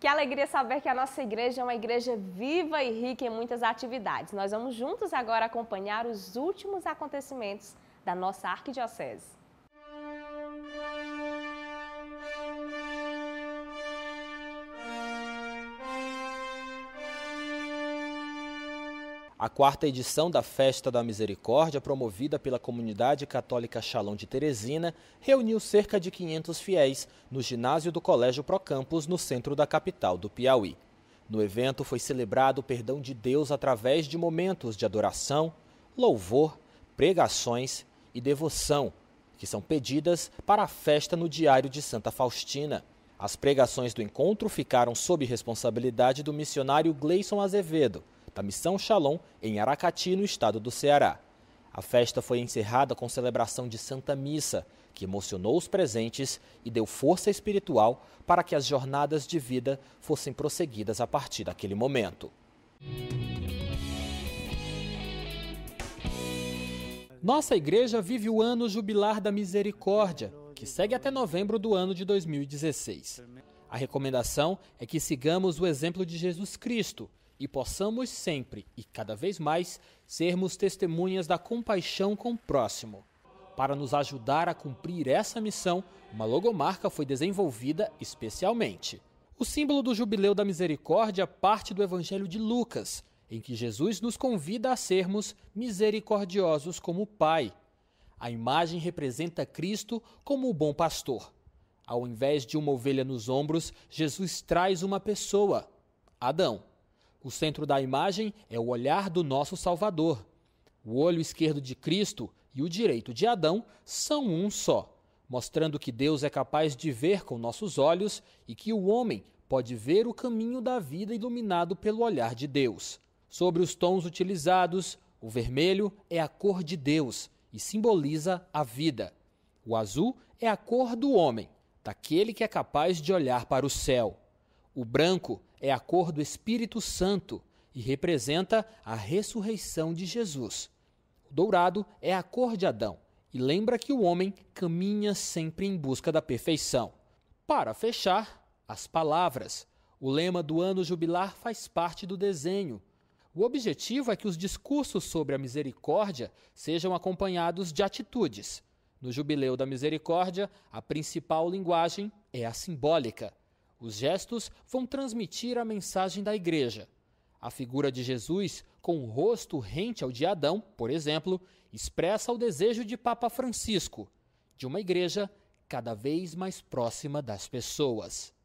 Que alegria saber que a nossa igreja é uma igreja viva e rica em muitas atividades. Nós vamos juntos agora acompanhar os últimos acontecimentos da nossa arquidiocese. A quarta edição da Festa da Misericórdia, promovida pela Comunidade Católica Chalão de Teresina, reuniu cerca de 500 fiéis no ginásio do Colégio Procampus, no centro da capital do Piauí. No evento foi celebrado o perdão de Deus através de momentos de adoração, louvor, pregações e devoção, que são pedidas para a festa no Diário de Santa Faustina. As pregações do encontro ficaram sob responsabilidade do missionário Gleison Azevedo, da Missão Shalom, em Aracati, no estado do Ceará. A festa foi encerrada com celebração de Santa Missa, que emocionou os presentes e deu força espiritual para que as jornadas de vida fossem prosseguidas a partir daquele momento. Nossa igreja vive o ano jubilar da misericórdia, que segue até novembro do ano de 2016. A recomendação é que sigamos o exemplo de Jesus Cristo, e possamos sempre e cada vez mais sermos testemunhas da compaixão com o próximo. Para nos ajudar a cumprir essa missão, uma logomarca foi desenvolvida especialmente. O símbolo do Jubileu da Misericórdia parte do Evangelho de Lucas, em que Jesus nos convida a sermos misericordiosos como o Pai. A imagem representa Cristo como o bom pastor. Ao invés de uma ovelha nos ombros, Jesus traz uma pessoa, Adão. O centro da imagem é o olhar do nosso Salvador. O olho esquerdo de Cristo e o direito de Adão são um só, mostrando que Deus é capaz de ver com nossos olhos e que o homem pode ver o caminho da vida iluminado pelo olhar de Deus. Sobre os tons utilizados, o vermelho é a cor de Deus e simboliza a vida. O azul é a cor do homem, daquele que é capaz de olhar para o céu. O branco é a cor do Espírito Santo e representa a ressurreição de Jesus. O dourado é a cor de Adão e lembra que o homem caminha sempre em busca da perfeição. Para fechar, as palavras. O lema do ano jubilar faz parte do desenho. O objetivo é que os discursos sobre a misericórdia sejam acompanhados de atitudes. No Jubileu da Misericórdia, a principal linguagem é a simbólica. Os gestos vão transmitir a mensagem da igreja. A figura de Jesus, com o rosto rente ao de Adão, por exemplo, expressa o desejo de Papa Francisco de uma igreja cada vez mais próxima das pessoas.